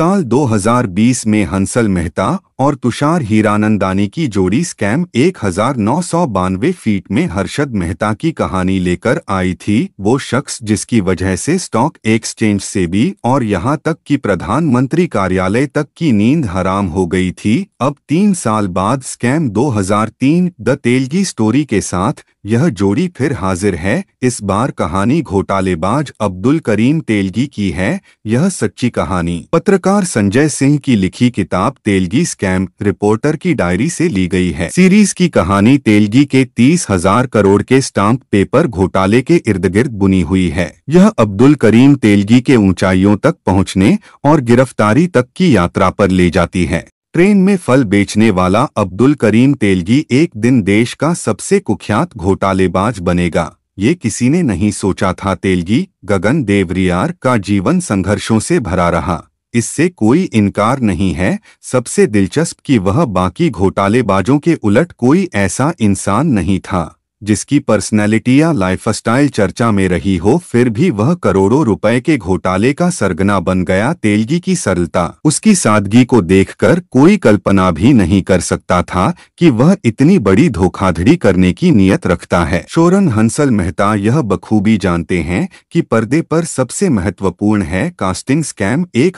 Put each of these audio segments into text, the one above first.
हड़ताल 2020 में हंसल मेहता और तुषार हीरानंदानी की जोड़ी स्कैम एक फीट में हर्षद मेहता की कहानी लेकर आई थी वो शख्स जिसकी वजह से स्टॉक एक्सचेंज से भी और यहां तक कि प्रधानमंत्री कार्यालय तक की नींद हराम हो गई थी अब तीन साल बाद स्कैम 2003 द तेलगी स्टोरी के साथ यह जोड़ी फिर हाजिर है इस बार कहानी घोटालेबाज अब्दुल करीम तेलगी की है यह सच्ची कहानी पत्रकार संजय सिंह की लिखी किताब तेलगी स्कैम रिपोर्टर की डायरी से ली गई है सीरीज की कहानी तेलगी के तीस हजार करोड़ के स्टाम्प पेपर घोटाले के इर्द गिर्द बुनी हुई है यह अब्दुल करीम तेलगी के ऊंचाइयों तक पहुँचने और गिरफ्तारी तक की यात्रा आरोप ले जाती है ट्रेन में फल बेचने वाला अब्दुल करीम तेलगी एक दिन देश का सबसे कुख्यात घोटालेबाज बनेगा ये किसी ने नहीं सोचा था तेलगी गगन देवरियार का जीवन संघर्षों से भरा रहा इससे कोई इनकार नहीं है सबसे दिलचस्प कि वह बाकी घोटालेबाजों के उलट कोई ऐसा इंसान नहीं था जिसकी पर्सनैलिटी या लाइफस्टाइल चर्चा में रही हो फिर भी वह करोड़ों रुपए के घोटाले का सरगना बन गया तेलगी की सरलता उसकी सादगी को देखकर कोई कल्पना भी नहीं कर सकता था कि वह इतनी बड़ी धोखाधड़ी करने की नियत रखता है शोरन हंसल मेहता यह बखूबी जानते हैं कि पर्दे पर सबसे महत्वपूर्ण है कास्टिंग स्कैम एक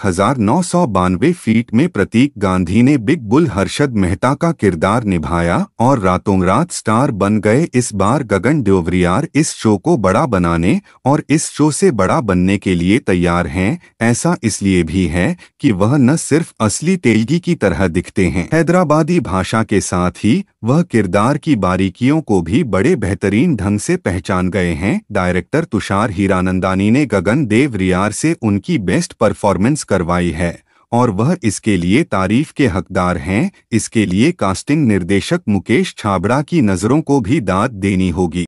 फीट में प्रतीक गांधी ने बिग बुल हर्षद मेहता का किरदार निभाया और रातों रात स्टार बन गए इस बार गगन देवरियार इस शो को बड़ा बनाने और इस शो से बड़ा बनने के लिए तैयार हैं ऐसा इसलिए भी है कि वह न सिर्फ असली तेलगी की तरह दिखते हैं हैदराबादी भाषा के साथ ही वह किरदार की बारीकियों को भी बड़े बेहतरीन ढंग से पहचान गए हैं डायरेक्टर तुषार हीरानंदानी ने गगन देव रियार से उनकी बेस्ट परफॉर्मेंस करवाई है और वह इसके लिए तारीफ के हकदार हैं इसके लिए कास्टिंग निर्देशक मुकेश छाबड़ा की नज़रों को भी दाद देनी होगी